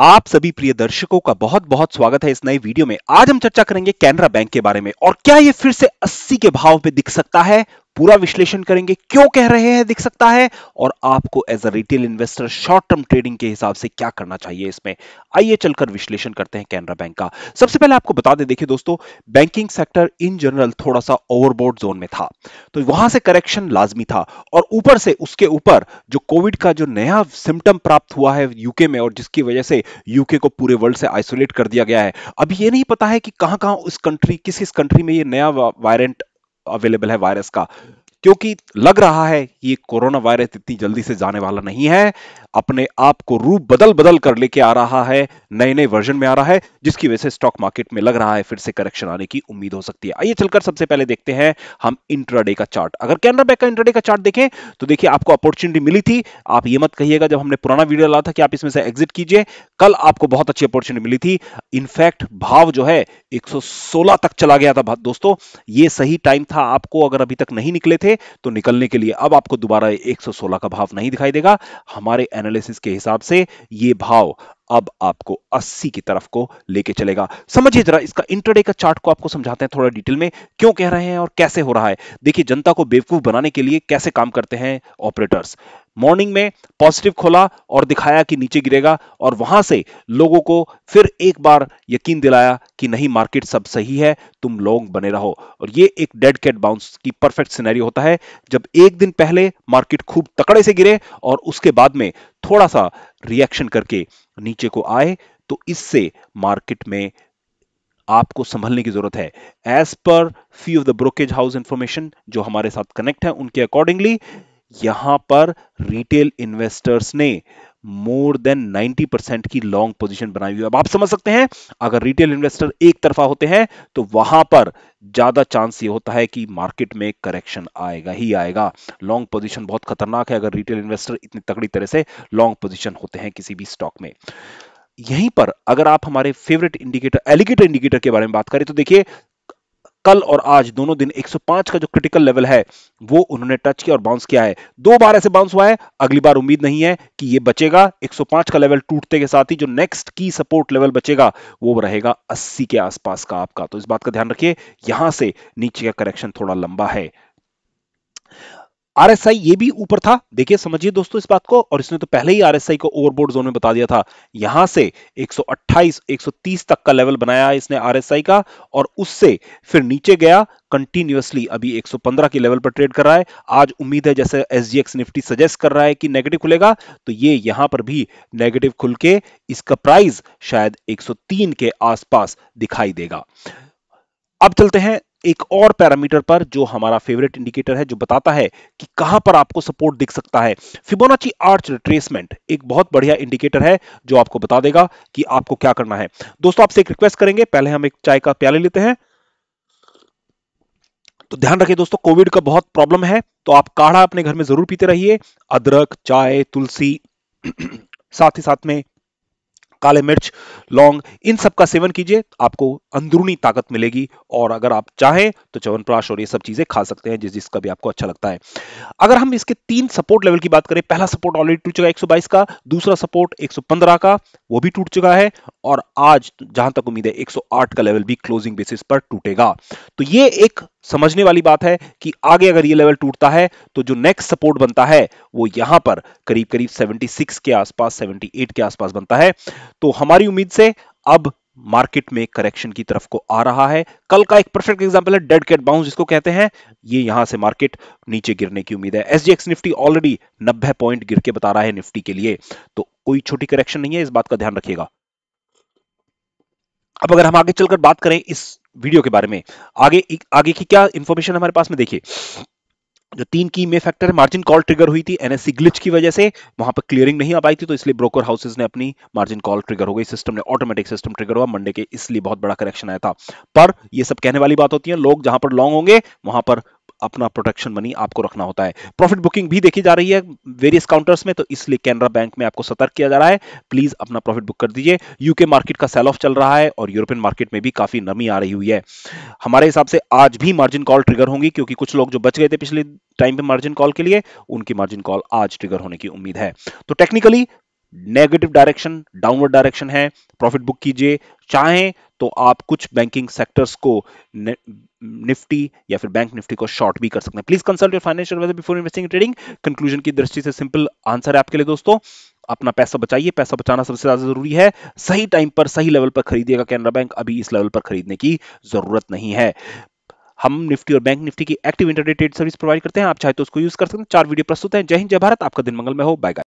आप सभी प्रिय दर्शकों का बहुत बहुत स्वागत है इस नए वीडियो में आज हम चर्चा करेंगे कैनरा बैंक के बारे में और क्या ये फिर से 80 के भाव पे दिख सकता है पूरा विश्लेषण करेंगे क्यों कह रहे हैं दिख सकता है और आपको as a retail investor short term trading के हिसाब से क्या करना चाहिए इसमें आइए चलकर विश्लेषण करते हैं कैनरा बैंक का सबसे पहले आपको बता दें देखिए दोस्तों बैंकिंग सेक्टर इन जनरल थोड़ा सा ओवरबोर्ड जोन में था तो वहां से करेक्शन लाजमी था और ऊपर से उसके ऊपर जो कोविड का जो नया सिम्टम प्राप्त हुआ है यूके में और जिसकी वजह से यूके को पूरे वर्ल्ड से आइसोलेट कर दिया गया है अभी ये नहीं पता है कि कहां कहां उस कंट्री किस किस कंट्री में ये नया वायरेंट अवेलेबल है वायरस का क्योंकि लग रहा है ये कोरोना वायरस इतनी जल्दी से जाने वाला नहीं है अपने आप को रूप बदल बदल कर लेके आ रहा है नए नए वर्जन में आ रहा है जिसकी वजह से स्टॉक मार्केट में लग रहा है फिर से करेक्शन आने की उम्मीद हो सकती है आइए चलकर सबसे पहले देखते हैं हम इंट्राडे का चार्ट अगर कैनरा बैंक का इंट्राडे का चार्ट देखें तो देखिए आपको अपॉर्चुनिटी मिली थी आप ये मत कहिएगा जब हमने पुराना वीडियो ला था कि आप इसमें से एग्जिट कीजिए कल आपको बहुत अच्छी अपॉर्चुनिटी मिली थी इनफैक्ट भाव जो है एक तक चला गया था दोस्तों ये सही टाइम था आपको अगर अभी तक नहीं निकले थे तो निकलने के लिए अब आपको दोबारा 116 का भाव नहीं दिखाई देगा हमारे एनालिसिस के हिसाब से ये भाव अब आपको 80 की तरफ को लेके चलेगा समझिए जरा इसका इंटरडे का चार्ट को आपको समझाते हैं थोड़ा डिटेल में क्यों कह रहे हैं और कैसे हो रहा है देखिए जनता को बेवकूफ बनाने के लिए कैसे काम करते हैं ऑपरेटर्स मॉर्निंग में पॉजिटिव खोला और दिखाया कि नीचे गिरेगा और वहां से लोगों को फिर एक बार यकीन दिलाया कि नहीं मार्केट सब सही है तुम लोग बने रहो और ये एक डेड कैट बाउंस की परफेक्ट सिनेरियो होता है जब एक दिन पहले मार्केट खूब तकड़े से गिरे और उसके बाद में थोड़ा सा रिएक्शन करके नीचे को आए तो इससे मार्केट में आपको संभलने की जरूरत है as per few of the brokerage house information जो हमारे साथ कनेक्ट है उनके अकॉर्डिंगली यहां पर रिटेल इन्वेस्टर्स ने मोर देन 90 परसेंट की लॉन्ग पोजीशन बनाई हुई अब आप समझ सकते हैं अगर रिटेल इन्वेस्टर एक तरफा होते हैं तो वहां पर ज्यादा चांस ये होता है कि मार्केट में करेक्शन आएगा ही आएगा लॉन्ग पोजीशन बहुत खतरनाक है अगर रिटेल इन्वेस्टर इतनी तगड़ी तरह से लॉन्ग पोजिशन होते हैं किसी भी स्टॉक में यहीं पर अगर आप हमारे फेवरेट इंडिकेटर एलिगेटर इंडिकेटर के बारे में बात करें तो देखिए कल और आज दोनों दिन 105 का जो क्रिटिकल लेवल है वो उन्होंने टच किया और बाउंस किया है दो बार ऐसे बाउंस हुआ है अगली बार उम्मीद नहीं है कि ये बचेगा 105 का लेवल टूटते के साथ ही जो नेक्स्ट की सपोर्ट लेवल बचेगा वो रहेगा 80 के आसपास का आपका तो इस बात का ध्यान रखिए यहां से नीचे का करेक्शन थोड़ा लंबा है आरएसआई ये भी ऊपर था देखिए समझिए दोस्तों इस बात को और इसने तो पहले ही आरएसआई को ओवरबोर्ड जोन में बता दिया था यहां से 128 130 तक का लेवल बनाया इसने आरएसआई का और उससे फिर नीचे गया कंटिन्यूसली अभी 115 के लेवल पर ट्रेड कर रहा है आज उम्मीद है जैसे एसजीएक्स निफ्टी सजेस्ट कर रहा है कि नेगेटिव खुलेगा तो ये यहां पर भी नेगेटिव खुल के इसका प्राइस शायद एक के आसपास दिखाई देगा अब चलते हैं एक और पैरामीटर पर जो हमारा फेवरेट इंडिकेटर है जो बताता है कि कहां पर आपको सपोर्ट दिख सकता है फिबोनाची आर्च रिट्रेसमेंट एक बहुत बढ़िया इंडिकेटर है जो आपको बता देगा कि आपको क्या करना है दोस्तों आपसे एक रिक्वेस्ट करेंगे पहले हम एक चाय का प्याले लेते हैं तो ध्यान रखिए दोस्तों कोविड का बहुत प्रॉब्लम है तो आप काढ़ा अपने घर में जरूर पीते रहिए अदरक चाय तुलसी साथ ही साथ में काले मिर्च लौंग इन सब का सेवन कीजिए आपको अंदरूनी ताकत मिलेगी और अगर आप चाहें तो चवनप्राश और ये सब चीजें खा सकते हैं जिस जिसका भी आपको अच्छा लगता है अगर हम इसके तीन सपोर्ट लेवल की बात करें पहला सपोर्ट ऑलरेडी टूट चुका है एक का दूसरा सपोर्ट एक का वो भी टूट चुका है और आज जहां तक उम्मीद है 108 का लेवल भी क्लोजिंग बेसिस पर टूटेगा तो ये एक समझने वाली बात है कि आगे अगर ये लेवल टूटता है तो जो नेक्स्ट सपोर्ट बनता है वो यहां पर करीब करीब 76 के आसपास 78 के आसपास बनता है तो हमारी उम्मीद से अब मार्केट में करेक्शन की तरफ को आ रहा है कल का एक परफेक्ट एग्जांपल है डेड कैट बाउंस जिसको कहते हैं ये यहां से मार्केट नीचे गिरने की उम्मीद है एसजीएक्स निफ्टी ऑलरेडी 90 पॉइंट गिर के बता रहा है निफ्टी के लिए तो कोई छोटी करेक्शन नहीं है इस बात का ध्यान रखिएगा अब अगर हम आगे चलकर बात करें इस वीडियो के बारे में आगे आगे की क्या इंफॉर्मेशन हमारे पास में देखिए जो तीन की मे फैक्टर है मार्जिन कॉल ट्रिगर हुई थी एनएससी ग्लिच की वजह से वहां पर क्लियरिंग नहीं आ पाई थी तो इसलिए ब्रोकर हाउसेज ने अपनी मार्जिन कॉल ट्रिगर हो गई सिस्टम ने ऑटोमेटिक सिस्टम ट्रिगर हुआ मंडे के इसलिए बहुत बड़ा करेक्शन आया था पर यह सब कहने वाली बात होती है लोग जहां पर लॉन्ग होंगे वहां पर अपना प्रोटेक्शन मनी आपको रखना होता है प्रॉफिट बुकिंग भी देखी जा रही है वेरियस काउंटर्स में तो इसलिए कैनरा बैंक में आपको सतर्क किया जा रहा है प्लीज अपना प्रॉफिट बुक कर दीजिए यूके मार्केट का सेल ऑफ चल रहा है और यूरोपियन मार्केट में भी काफी नमी आ रही हुई है हमारे हिसाब से आज भी मार्जिन कॉल ट्रिगर होंगी क्योंकि कुछ लोग जो बच गए थे पिछले टाइम पे मार्जिन कॉल के लिए उनकी मार्जिन कॉल आज ट्रिगर होने की उम्मीद है तो technically negative direction downward direction है प्रॉफिट बुक कीजिए चाहें तो आप कुछ बैंकिंग सेक्टर्स को निफ्टी या फिर बैंक निफ्टी को शॉर्ट भी कर सकते हैं please consult your financial before investing trading conclusion की दृष्टि से सिंपल आंसर है आपके लिए दोस्तों अपना पैसा बचाइए पैसा बचाना सबसे ज्यादा जरूरी है सही टाइम पर सही लेवल पर खरीदिएगा कैनरा बैंक अभी इस लेवल पर खरीदने की जरूरत नहीं है हम निफ्टी और बैंक निफ्टी की एक्टिव इंटरनेटेड सर्विस प्रोवाइड करते हैं आप चाहे तो उसको यूज कर सकते हैं चार वीडियो प्रस्तुत है जय हिंद जय भारत आपका दिन मंगल में हो बाय बाय